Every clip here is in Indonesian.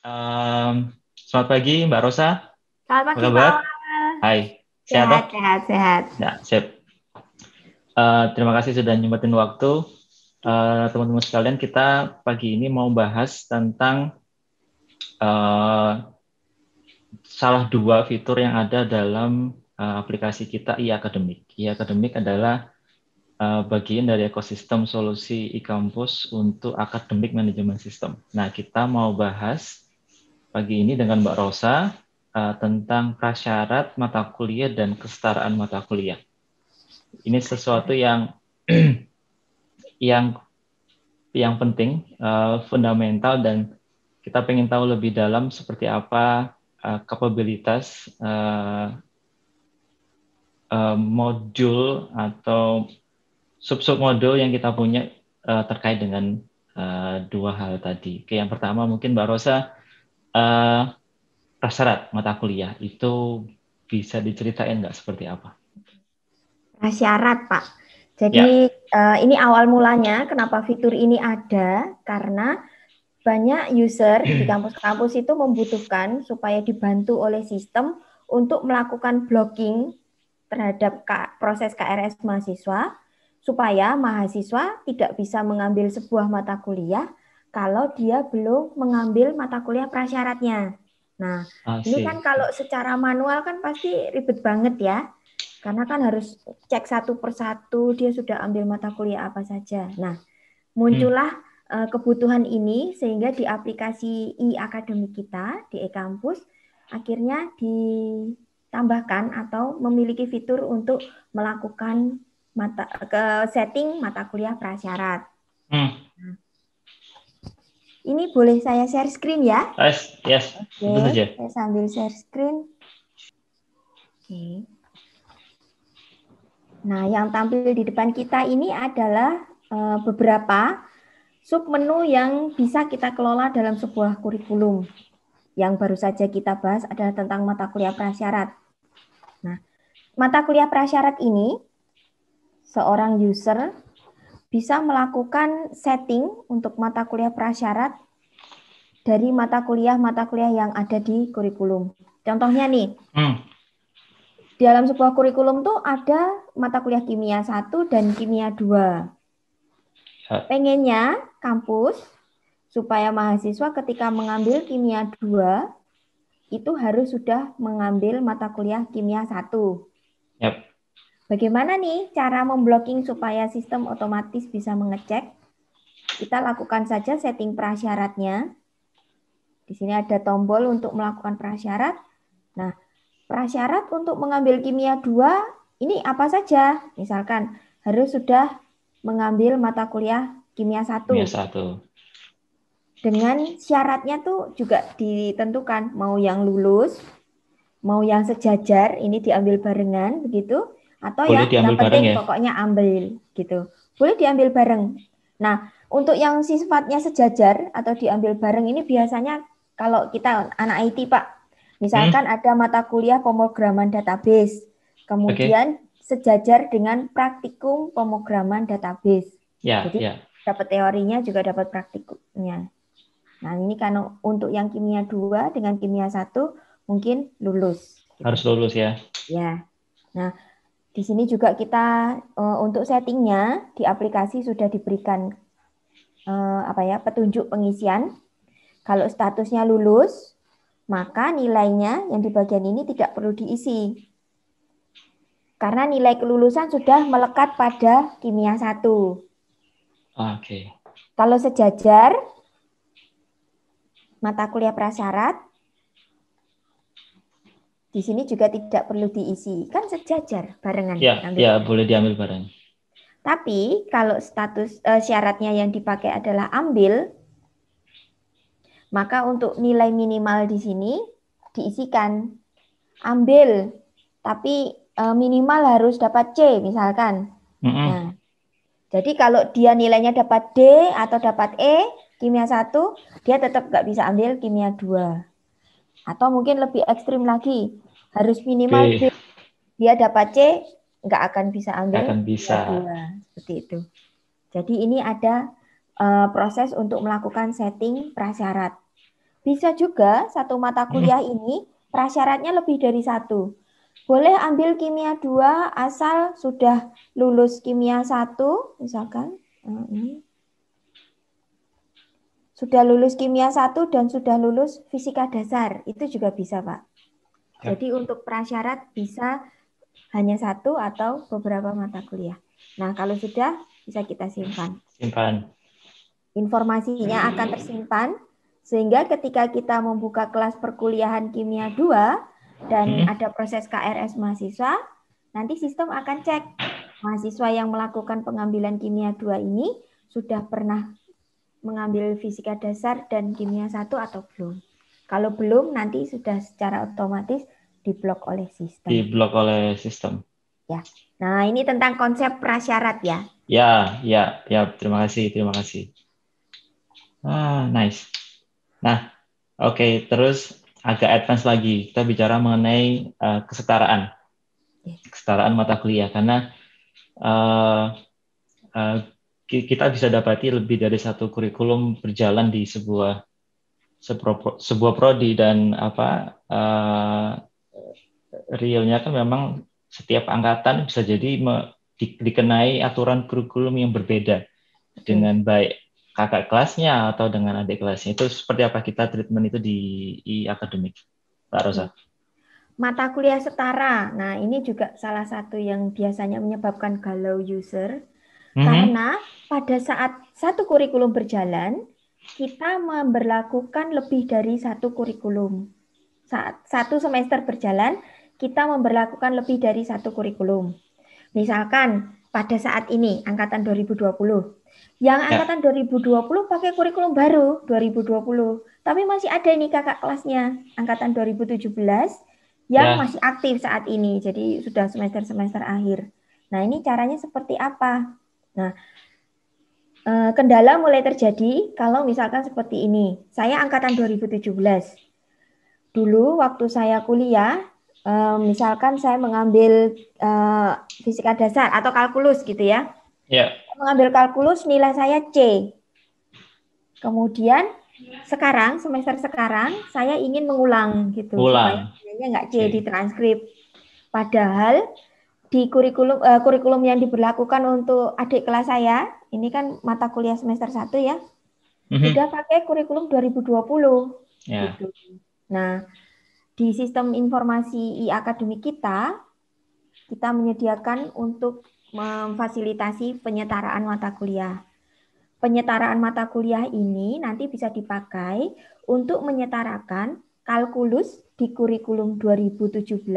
Um, selamat pagi Mbak Rosa. Selamat pagi Mbak. Hai. Sehat, sehat, sehat, sehat. Ya, sip. Uh, eh, terima kasih sudah nyempetin waktu. Eh, teman-teman uh, sekalian, kita pagi ini mau bahas tentang uh, salah dua fitur yang ada dalam uh, aplikasi kita e-akademik. E-akademik adalah uh, bagian dari ekosistem solusi e-kampus untuk akademik manajemen sistem. Nah, kita mau bahas pagi ini dengan Mbak Rosa uh, tentang prasyarat mata kuliah dan kesetaraan mata kuliah. Ini sesuatu yang yang yang penting, uh, fundamental dan kita pengen tahu lebih dalam seperti apa uh, kapabilitas uh, uh, modul atau sub-sub modul yang kita punya uh, terkait dengan uh, dua hal tadi. Oke, yang pertama mungkin Mbak Rosa uh, prasyarat mata kuliah itu bisa diceritain nggak seperti apa? Prasyarat nah, Pak. Jadi ya. uh, ini awal mulanya kenapa fitur ini ada karena banyak user di kampus-kampus itu membutuhkan supaya dibantu oleh sistem untuk melakukan blocking terhadap proses KRS mahasiswa supaya mahasiswa tidak bisa mengambil sebuah mata kuliah kalau dia belum mengambil mata kuliah prasyaratnya. Nah, Asik. Ah, ini kan kalau secara manual kan pasti ribet banget ya. Karena kan harus cek satu persatu dia sudah ambil mata kuliah apa saja. Nah, muncullah hmm Eh, kebutuhan ini sehingga di aplikasi e akademi kita di e-kampus akhirnya ditambahkan atau memiliki fitur untuk melakukan mata ke setting mata kuliah prasyarat. Hmm. ini boleh saya share screen ya? Yes, yes. Oke, okay, saya sambil share screen. Oke. Okay. Nah, yang tampil di depan kita ini adalah uh, beberapa submenu yang bisa kita kelola dalam sebuah kurikulum. Yang baru saja kita bahas adalah tentang mata kuliah prasyarat. Nah, mata kuliah prasyarat ini seorang user bisa melakukan setting untuk mata kuliah prasyarat dari mata kuliah-mata kuliah yang ada di kurikulum. Contohnya nih, hmm. dalam sebuah kurikulum tuh ada mata kuliah kimia 1 dan kimia 2. Pengennya kampus supaya mahasiswa ketika mengambil kimia 2 itu harus sudah mengambil mata kuliah kimia 1. Yep. Bagaimana nih cara memblocking supaya sistem otomatis bisa mengecek? Kita lakukan saja setting prasyaratnya. Di sini ada tombol untuk melakukan prasyarat. Nah, prasyarat untuk mengambil kimia 2 ini apa saja? Misalkan harus sudah mengambil mata kuliah kimia satu. Kimia satu. Dengan syaratnya tuh juga ditentukan mau yang lulus, mau yang sejajar, ini diambil barengan begitu, atau Boleh yang, yang penting ya? pokoknya ambil gitu. Boleh diambil bareng. Nah, untuk yang sifatnya sejajar atau diambil bareng ini biasanya kalau kita anak IT Pak, misalkan hmm. ada mata kuliah pemrograman database, kemudian okay. sejajar dengan praktikum pemrograman database. Ya, Jadi ya dapat teorinya juga dapat praktikumnya. Nah, ini kan untuk yang kimia 2 dengan kimia 1 mungkin lulus. Harus lulus ya. Ya. Nah, di sini juga kita eh, untuk settingnya di aplikasi sudah diberikan eh, apa ya petunjuk pengisian. Kalau statusnya lulus, maka nilainya yang di bagian ini tidak perlu diisi. Karena nilai kelulusan sudah melekat pada kimia 1. Oke. Okay. Kalau sejajar mata kuliah prasyarat di sini juga tidak perlu diisi, kan sejajar barengan. Iya, ya, boleh diambil bareng. Tapi kalau status uh, syaratnya yang dipakai adalah ambil, maka untuk nilai minimal di sini diisikan ambil, tapi uh, minimal harus dapat C misalkan. Mm -hmm. Nah, jadi kalau dia nilainya dapat D atau dapat E, kimia 1, dia tetap nggak bisa ambil kimia 2. Atau mungkin lebih ekstrim lagi, harus minimal B. D. Dia dapat C, nggak akan bisa ambil akan bisa. Kimia 2. Seperti itu. Jadi ini ada uh, proses untuk melakukan setting prasyarat. Bisa juga satu mata kuliah hmm. ini prasyaratnya lebih dari satu. Boleh ambil kimia 2 asal sudah lulus kimia 1 misalkan. Nah, sudah lulus kimia 1 dan sudah lulus fisika dasar. Itu juga bisa, Pak. Ya. Jadi untuk prasyarat bisa hanya satu atau beberapa mata kuliah. Nah, kalau sudah bisa kita simpan. Simpan. Informasinya akan tersimpan sehingga ketika kita membuka kelas perkuliahan kimia 2 dan hmm. ada proses KRS mahasiswa, nanti sistem akan cek mahasiswa yang melakukan pengambilan kimia 2 ini sudah pernah mengambil fisika dasar dan kimia 1 atau belum. Kalau belum nanti sudah secara otomatis diblok oleh sistem. Diblok oleh sistem. Ya. Nah, ini tentang konsep prasyarat ya. Ya, ya, ya. Terima kasih, terima kasih. Ah, nice. Nah, oke, okay, terus agak advance lagi. Kita bicara mengenai uh, kesetaraan, iya. kesetaraan mata kuliah karena uh, uh, kita bisa dapati lebih dari satu kurikulum berjalan di sebuah sepro, sebuah prodi dan apa uh, realnya kan memang setiap angkatan bisa jadi me, di, dikenai aturan kurikulum yang berbeda dengan baik kakak kelasnya atau dengan adik kelasnya itu seperti apa kita treatment itu di, e akademik Pak Rosa? Mata kuliah setara. Nah, ini juga salah satu yang biasanya menyebabkan galau user mm-hmm. karena pada saat satu kurikulum berjalan kita memberlakukan lebih dari satu kurikulum. Saat satu semester berjalan kita memberlakukan lebih dari satu kurikulum. Misalkan pada saat ini angkatan 2020 yang ya. angkatan ya. 2020 pakai kurikulum baru 2020. Tapi masih ada nih kakak kelasnya angkatan 2017 yang ya. masih aktif saat ini. Jadi sudah semester-semester akhir. Nah, ini caranya seperti apa? Nah, eh, kendala mulai terjadi kalau misalkan seperti ini. Saya angkatan 2017. Dulu waktu saya kuliah, eh, misalkan saya mengambil eh, fisika dasar atau kalkulus gitu ya. Ya mengambil kalkulus nilai saya C. Kemudian sekarang semester sekarang saya ingin mengulang gitu. Ulang. Supaya nggak C C di transkrip. Padahal di kurikulum uh, kurikulum yang diberlakukan untuk adik kelas saya, ini kan mata kuliah semester 1 ya. Mm-hmm. Sudah pakai kurikulum 2020. Yeah. Gitu. Nah, di sistem informasi e-akademik kita kita menyediakan untuk memfasilitasi penyetaraan mata kuliah. Penyetaraan mata kuliah ini nanti bisa dipakai untuk menyetarakan kalkulus di kurikulum 2017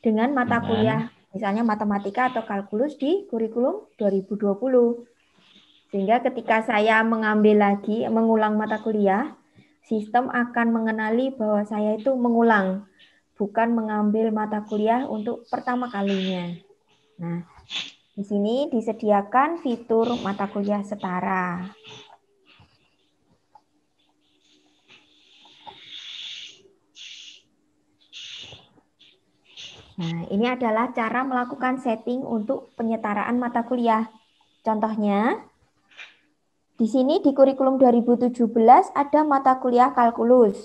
dengan mata kuliah misalnya matematika atau kalkulus di kurikulum 2020. Sehingga ketika saya mengambil lagi mengulang mata kuliah, sistem akan mengenali bahwa saya itu mengulang bukan mengambil mata kuliah untuk pertama kalinya. Nah, di sini disediakan fitur mata kuliah setara. Nah, ini adalah cara melakukan setting untuk penyetaraan mata kuliah. Contohnya, di sini di kurikulum 2017 ada mata kuliah kalkulus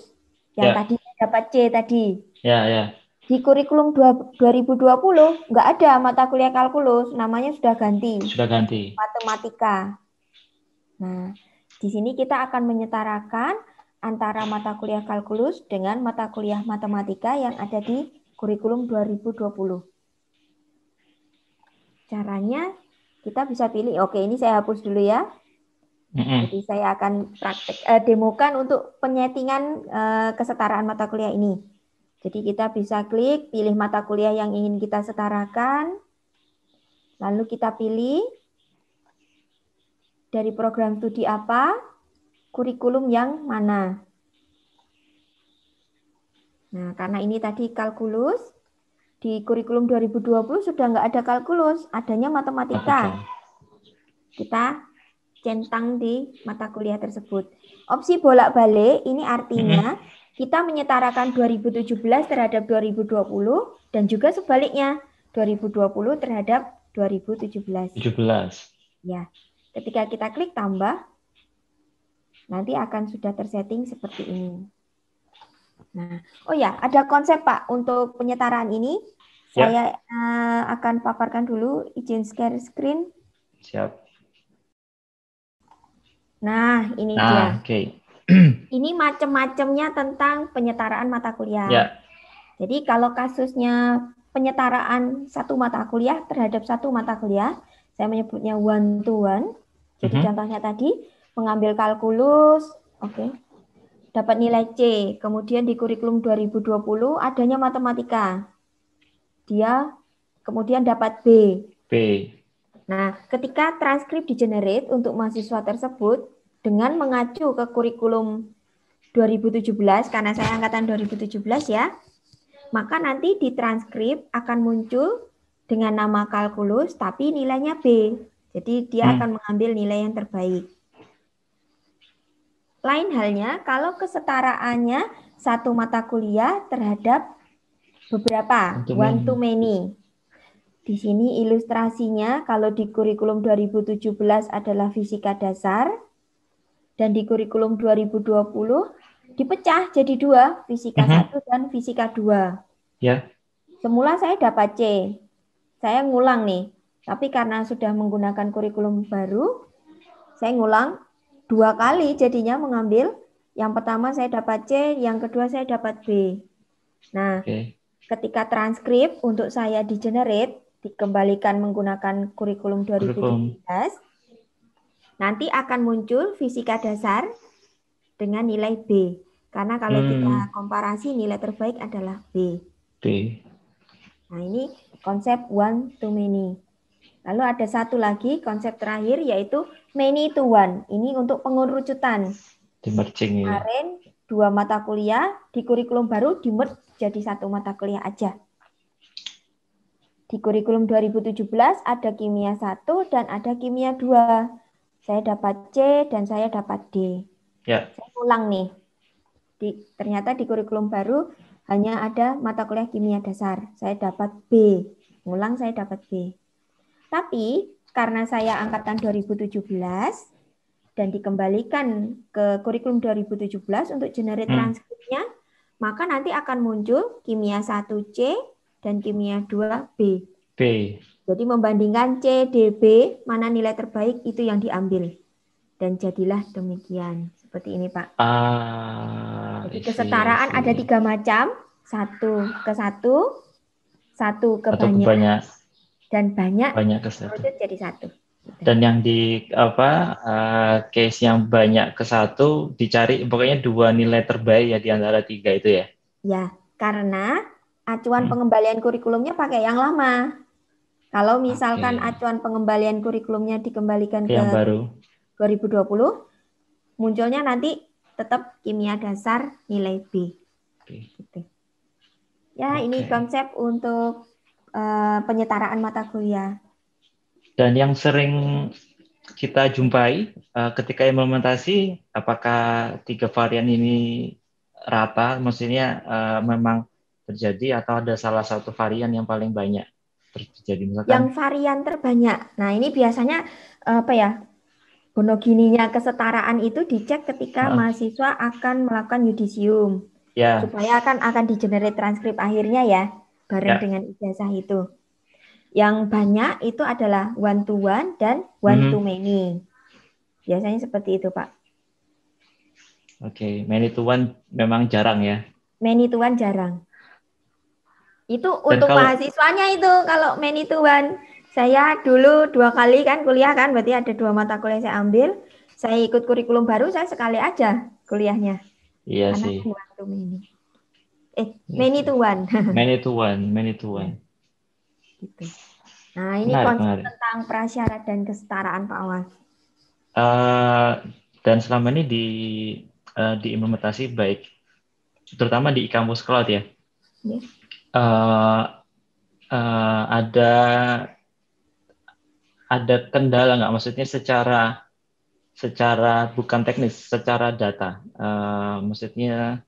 yang ya. tadi dapat C tadi. Ya, ya. Di kurikulum 2020 nggak ada mata kuliah kalkulus, namanya sudah ganti. Sudah ganti. Matematika. Nah, di sini kita akan menyetarakan antara mata kuliah kalkulus dengan mata kuliah matematika yang ada di kurikulum 2020. Caranya kita bisa pilih, oke ini saya hapus dulu ya. Mm-hmm. Jadi saya akan praktek eh, demokan untuk penyetingan eh, kesetaraan mata kuliah ini. Jadi kita bisa klik pilih mata kuliah yang ingin kita setarakan. Lalu kita pilih dari program studi apa, kurikulum yang mana. Nah, karena ini tadi kalkulus, di kurikulum 2020 sudah enggak ada kalkulus, adanya matematika. Kita centang di mata kuliah tersebut. Opsi bolak-balik ini artinya mm-hmm kita menyetarakan 2017 terhadap 2020 dan juga sebaliknya 2020 terhadap 2017. 17. Ya. Ketika kita klik tambah nanti akan sudah tersetting seperti ini. Nah, oh ya, ada konsep Pak untuk penyetaraan ini. Siap. Ya. Saya uh, akan paparkan dulu izin share screen. Siap. Nah, ini nah, dia. Oke. Okay. ini macam-macamnya tentang penyetaraan mata kuliah. Ya. Jadi kalau kasusnya penyetaraan satu mata kuliah terhadap satu mata kuliah, saya menyebutnya one to one. Jadi uh mhm. -huh. contohnya tadi mengambil kalkulus, oke. Okay, dapat nilai C. Kemudian di kurikulum 2020 adanya matematika. Dia kemudian dapat B. B. Nah, ketika transkrip di-generate untuk mahasiswa tersebut, dengan mengacu ke kurikulum 2017 karena saya angkatan 2017 ya. Maka nanti di transkrip akan muncul dengan nama kalkulus tapi nilainya B. Jadi dia hmm. akan mengambil nilai yang terbaik. Lain halnya kalau kesetaraannya satu mata kuliah terhadap beberapa Untuk one to many. Di sini ilustrasinya kalau di kurikulum 2017 adalah fisika dasar, dan di kurikulum 2020 dipecah jadi dua, fisika uh mhm. -huh. satu dan fisika dua. Ya. Semula saya dapat C. Saya ngulang nih, tapi karena sudah menggunakan kurikulum baru, saya ngulang dua kali jadinya mengambil yang pertama saya dapat C, yang kedua saya dapat B. Nah, okay. ketika transkrip untuk saya di generate dikembalikan menggunakan kurikulum 2017, kurikulum. Nanti akan muncul fisika dasar dengan nilai B. Karena kalau hmm. kita komparasi nilai terbaik adalah B. B. Nah, ini konsep one to many. Lalu ada satu lagi konsep terakhir yaitu many to one. Ini untuk pengerucutan. Di merging ya. Kemarin dua mata kuliah di kurikulum baru di merge jadi satu mata kuliah aja. Di kurikulum 2017 ada kimia 1 dan ada kimia 2 saya dapat C dan saya dapat D. Ya. Saya ulang nih. Di, ternyata di kurikulum baru hanya ada mata kuliah kimia dasar. Saya dapat B. Ulang saya dapat B. Tapi karena saya angkatan 2017 dan dikembalikan ke kurikulum 2017 untuk generate hmm. transkripnya, maka nanti akan muncul kimia 1C dan kimia 2B. B. Jadi membandingkan C, D, B, mana nilai terbaik itu yang diambil. Dan jadilah demikian. Seperti ini Pak. Ah, Jadi kesetaraan isi, ada tiga macam. Satu ke satu, satu ke Atau banyak. banyak. Dan banyak, banyak ke satu. jadi satu. Dan yang di apa uh, case yang banyak ke satu dicari pokoknya dua nilai terbaik ya di antara tiga itu ya. Ya, karena acuan hmm. pengembalian kurikulumnya pakai yang lama. Kalau misalkan okay. acuan pengembalian kurikulumnya dikembalikan yang ke baru. 2020, munculnya nanti tetap kimia dasar nilai B. Okay. Gitu. Ya, okay. ini konsep untuk uh, penyetaraan mata kuliah. Dan yang sering kita jumpai uh, ketika implementasi, apakah tiga varian ini rata, maksudnya uh, memang terjadi atau ada salah satu varian yang paling banyak? terjadi misalkan yang varian terbanyak. Nah, ini biasanya apa ya? Bonogininya kesetaraan itu dicek ketika nah. mahasiswa akan melakukan yudisium. Ya. Supaya kan akan akan generate transkrip akhirnya ya bareng ya. dengan ijazah itu. Yang banyak itu adalah one to one dan one hmm. to many. Biasanya seperti itu, Pak. Oke, okay. many to one memang jarang ya. Many to one jarang. Itu Dan untuk kalau, mahasiswanya itu kalau Manituan. Saya dulu dua kali kan kuliah kan, berarti ada dua mata kuliah saya ambil. Saya ikut kurikulum baru, saya sekali aja kuliahnya. Iya Anak sih. many Eh, Many iya Manituan, Manituan. Gitu. Nah, ini konsep tentang prasyarat dan kesetaraan Pak Awas. Uh, eh, dan selama ini di uh, diimplementasi baik terutama di kampus cloud ya. Yes. Iya uh, ada ada kendala nggak? Maksudnya secara secara bukan teknis, secara data. Uh, maksudnya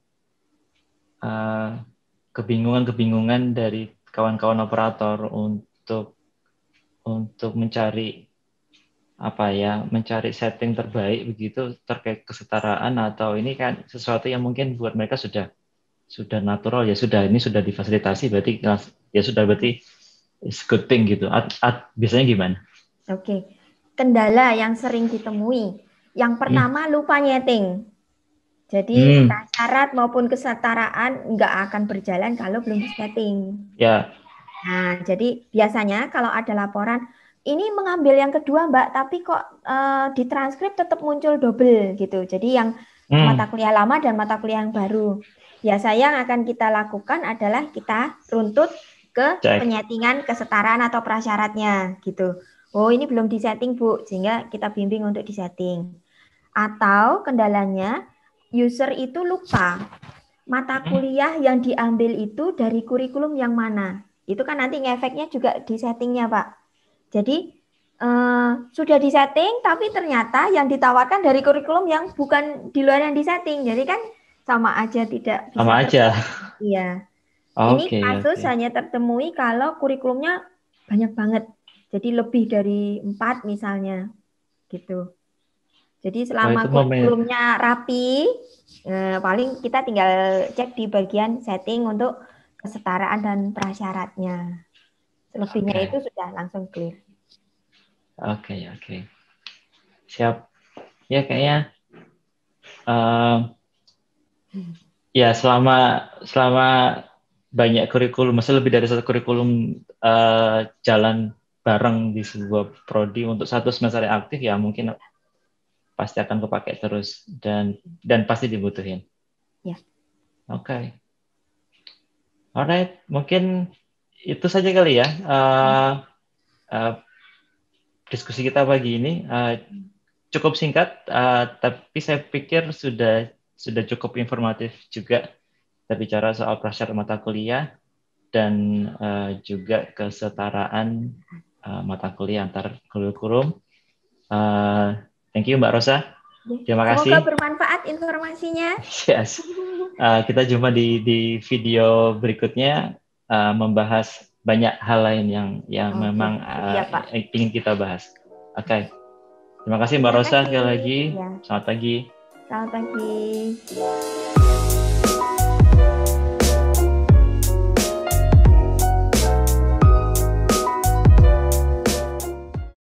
uh, kebingungan-kebingungan dari kawan-kawan operator untuk untuk mencari apa ya mencari setting terbaik begitu terkait kesetaraan atau ini kan sesuatu yang mungkin buat mereka sudah sudah natural ya sudah ini sudah difasilitasi berarti ya sudah berarti it's good thing gitu. At, at, biasanya gimana? Oke. Okay. Kendala yang sering ditemui. Yang hmm. pertama hmm. lupa nyeting. Jadi hmm. syarat maupun kesetaraan nggak akan berjalan kalau belum setting. Ya. Nah, jadi biasanya kalau ada laporan ini mengambil yang kedua Mbak, tapi kok uh, di transkrip tetap muncul double gitu. Jadi yang hmm. mata kuliah lama dan mata kuliah yang baru. Ya yang akan kita lakukan adalah kita runtut ke Cek. penyetingan kesetaraan atau prasyaratnya gitu. Oh ini belum disetting Bu, sehingga kita bimbing untuk disetting. Atau kendalanya user itu lupa mata hmm. kuliah yang diambil itu dari kurikulum yang mana. Itu kan nanti ngefeknya juga di settingnya Pak. Jadi eh, sudah disetting tapi ternyata yang ditawarkan dari kurikulum yang bukan di luar yang disetting. Jadi kan sama aja tidak bisa sama aja. Iya. Okay, Ini kasus okay. hanya tertemui kalau kurikulumnya banyak banget. Jadi lebih dari empat misalnya, gitu. Jadi selama oh, kurikulumnya rapi, eh, paling kita tinggal cek di bagian setting untuk kesetaraan dan prasyaratnya. Selebihnya okay. itu sudah langsung clear. Oke okay, oke, okay. siap. Ya kayaknya. Uh, ya selama selama banyak kurikulum, masih lebih dari satu kurikulum uh, jalan bareng di sebuah prodi untuk satu semester yang aktif ya mungkin pasti akan kepakai terus dan dan pasti dibutuhin. Ya. Oke. Okay. Alright, mungkin itu saja kali ya. Uh, uh, diskusi kita pagi ini uh, cukup singkat, uh, tapi saya pikir sudah sudah cukup informatif juga kita bicara soal prasyarat mata kuliah dan uh, juga kesetaraan uh, mata kuliah antar kurikulum. Uh, thank you Mbak Rosa. Ya, Terima kasih. Semoga bermanfaat informasinya. Yes. Uh, kita jumpa di di video berikutnya uh, membahas banyak hal lain yang yang okay. memang uh, ya, ingin kita bahas. Oke. Okay. Terima kasih Mbak Rosa sekali lagi. Ya. Selamat pagi. 好，再见。